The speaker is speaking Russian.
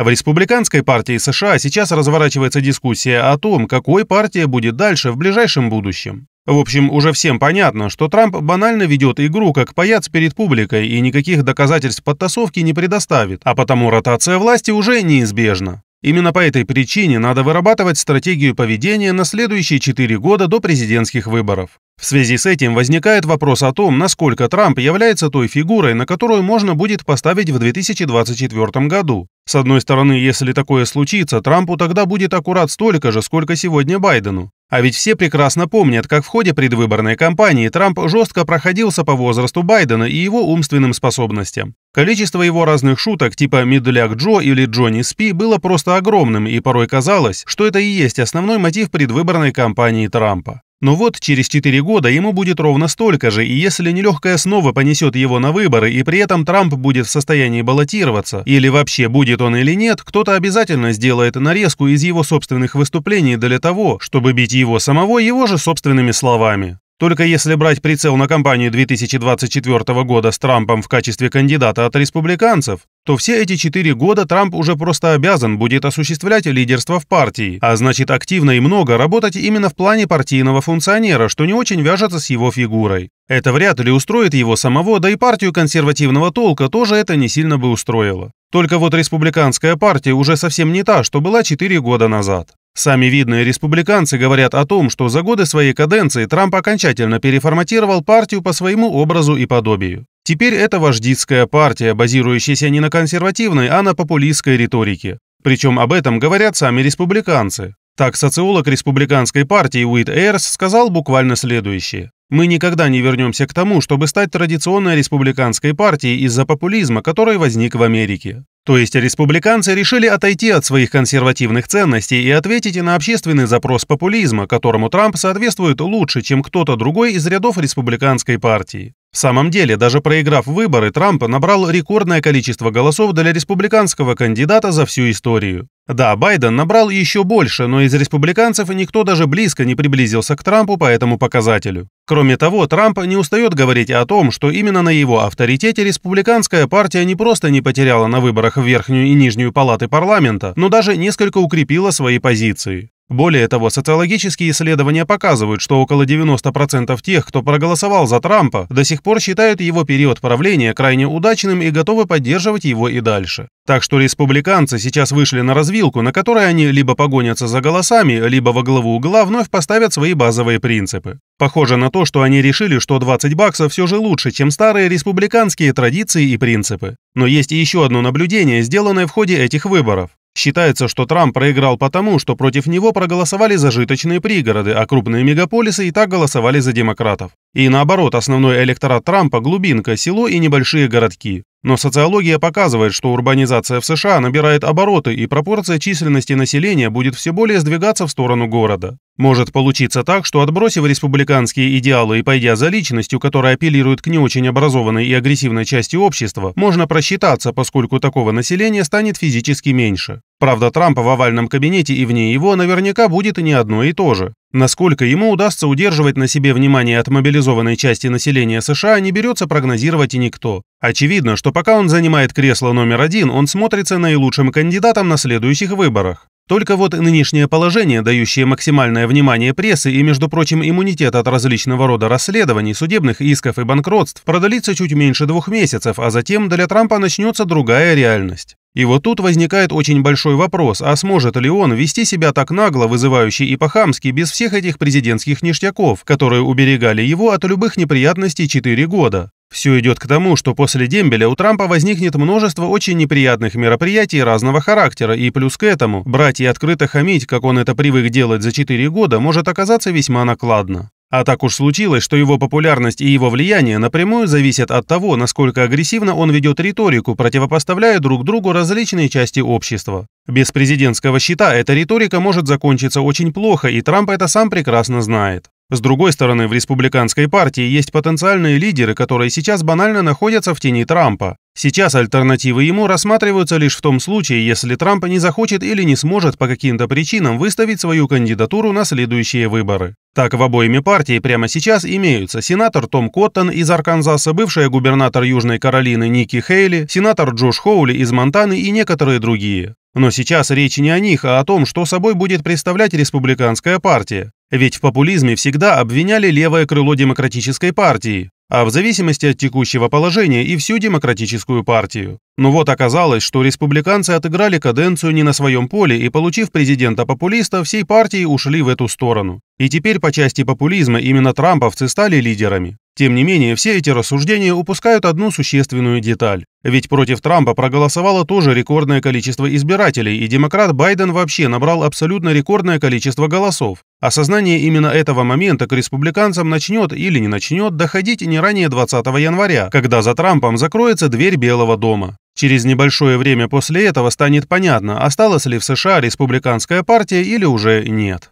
В республиканской партии США сейчас разворачивается дискуссия о том, какой партия будет дальше в ближайшем будущем. В общем, уже всем понятно, что Трамп банально ведет игру как паяц перед публикой и никаких доказательств подтасовки не предоставит, а потому ротация власти уже неизбежна. Именно по этой причине надо вырабатывать стратегию поведения на следующие 4 года до президентских выборов. В связи с этим возникает вопрос о том, насколько Трамп является той фигурой, на которую можно будет поставить в 2024 году. С одной стороны, если такое случится, Трампу тогда будет аккурат столько же, сколько сегодня Байдену. А ведь все прекрасно помнят, как в ходе предвыборной кампании Трамп жестко проходился по возрасту Байдена и его умственным способностям. Количество его разных шуток типа «Медляк Джо» или «Джонни Спи» было просто огромным, и порой казалось, что это и есть основной мотив предвыборной кампании Трампа. Но вот через 4 года ему будет ровно столько же, и если нелегкая снова понесет его на выборы, и при этом Трамп будет в состоянии баллотироваться, или вообще будет он или нет, кто-то обязательно сделает нарезку из его собственных выступлений для того, чтобы бить его самого его же собственными словами. Только если брать прицел на кампанию 2024 года с Трампом в качестве кандидата от республиканцев, то все эти четыре года Трамп уже просто обязан будет осуществлять лидерство в партии, а значит активно и много работать именно в плане партийного функционера, что не очень вяжется с его фигурой. Это вряд ли устроит его самого, да и партию консервативного толка тоже это не сильно бы устроило. Только вот республиканская партия уже совсем не та, что была четыре года назад. Сами видные республиканцы говорят о том, что за годы своей каденции Трамп окончательно переформатировал партию по своему образу и подобию. Теперь это вождистская партия, базирующаяся не на консервативной, а на популистской риторике. Причем об этом говорят сами республиканцы. Так социолог республиканской партии Уит Эрс сказал буквально следующее. Мы никогда не вернемся к тому, чтобы стать традиционной республиканской партией из-за популизма, который возник в Америке. То есть республиканцы решили отойти от своих консервативных ценностей и ответить на общественный запрос популизма, которому Трамп соответствует лучше, чем кто-то другой из рядов республиканской партии. В самом деле, даже проиграв выборы, Трамп набрал рекордное количество голосов для республиканского кандидата за всю историю. Да, Байден набрал еще больше, но из республиканцев никто даже близко не приблизился к Трампу по этому показателю. Кроме того, Трамп не устает говорить о том, что именно на его авторитете республиканская партия не просто не потеряла на выборах верхнюю и нижнюю палаты парламента, но даже несколько укрепила свои позиции. Более того, социологические исследования показывают, что около 90% тех, кто проголосовал за Трампа, до сих пор считают его период правления крайне удачным и готовы поддерживать его и дальше. Так что республиканцы сейчас вышли на развилку, на которой они либо погонятся за голосами, либо во главу угла вновь поставят свои базовые принципы. Похоже на то, что они решили, что 20 баксов все же лучше, чем старые республиканские традиции и принципы. Но есть и еще одно наблюдение, сделанное в ходе этих выборов. Считается, что Трамп проиграл потому, что против него проголосовали зажиточные пригороды, а крупные мегаполисы и так голосовали за демократов. И наоборот, основной электорат Трампа – глубинка, село и небольшие городки. Но социология показывает, что урбанизация в США набирает обороты, и пропорция численности населения будет все более сдвигаться в сторону города. Может получиться так, что отбросив республиканские идеалы и пойдя за личностью, которая апеллирует к не очень образованной и агрессивной части общества, можно просчитаться, поскольку такого населения станет физически меньше. Правда, Трампа в овальном кабинете и вне его наверняка будет не одно и то же. Насколько ему удастся удерживать на себе внимание от мобилизованной части населения США, не берется прогнозировать и никто. Очевидно, что пока он занимает кресло номер один, он смотрится наилучшим кандидатом на следующих выборах. Только вот нынешнее положение, дающее максимальное внимание прессы и, между прочим, иммунитет от различного рода расследований, судебных исков и банкротств, продлится чуть меньше двух месяцев, а затем для Трампа начнется другая реальность. И вот тут возникает очень большой вопрос, а сможет ли он вести себя так нагло, вызывающе и по-хамски, без всех этих президентских ништяков, которые уберегали его от любых неприятностей 4 года? Все идет к тому, что после дембеля у Трампа возникнет множество очень неприятных мероприятий разного характера, и плюс к этому брать и открыто хамить, как он это привык делать за 4 года, может оказаться весьма накладно. А так уж случилось, что его популярность и его влияние напрямую зависят от того, насколько агрессивно он ведет риторику, противопоставляя друг другу различные части общества. Без президентского счета эта риторика может закончиться очень плохо, и Трамп это сам прекрасно знает. С другой стороны, в республиканской партии есть потенциальные лидеры, которые сейчас банально находятся в тени Трампа. Сейчас альтернативы ему рассматриваются лишь в том случае, если Трамп не захочет или не сможет по каким-то причинам выставить свою кандидатуру на следующие выборы. Так, в обоими партии прямо сейчас имеются сенатор Том Коттон из Арканзаса, бывшая губернатор Южной Каролины Ники Хейли, сенатор Джош Хоули из Монтаны и некоторые другие. Но сейчас речь не о них, а о том, что собой будет представлять республиканская партия. Ведь в популизме всегда обвиняли левое крыло демократической партии, а в зависимости от текущего положения и всю демократическую партию. Но вот оказалось, что республиканцы отыграли каденцию не на своем поле и, получив президента-популиста, всей партии ушли в эту сторону. И теперь по части популизма именно трамповцы стали лидерами. Тем не менее, все эти рассуждения упускают одну существенную деталь. Ведь против Трампа проголосовало тоже рекордное количество избирателей, и демократ Байден вообще набрал абсолютно рекордное количество голосов. Осознание именно этого момента к республиканцам начнет или не начнет доходить не ранее 20 января, когда за Трампом закроется дверь Белого дома. Через небольшое время после этого станет понятно, осталась ли в США республиканская партия или уже нет.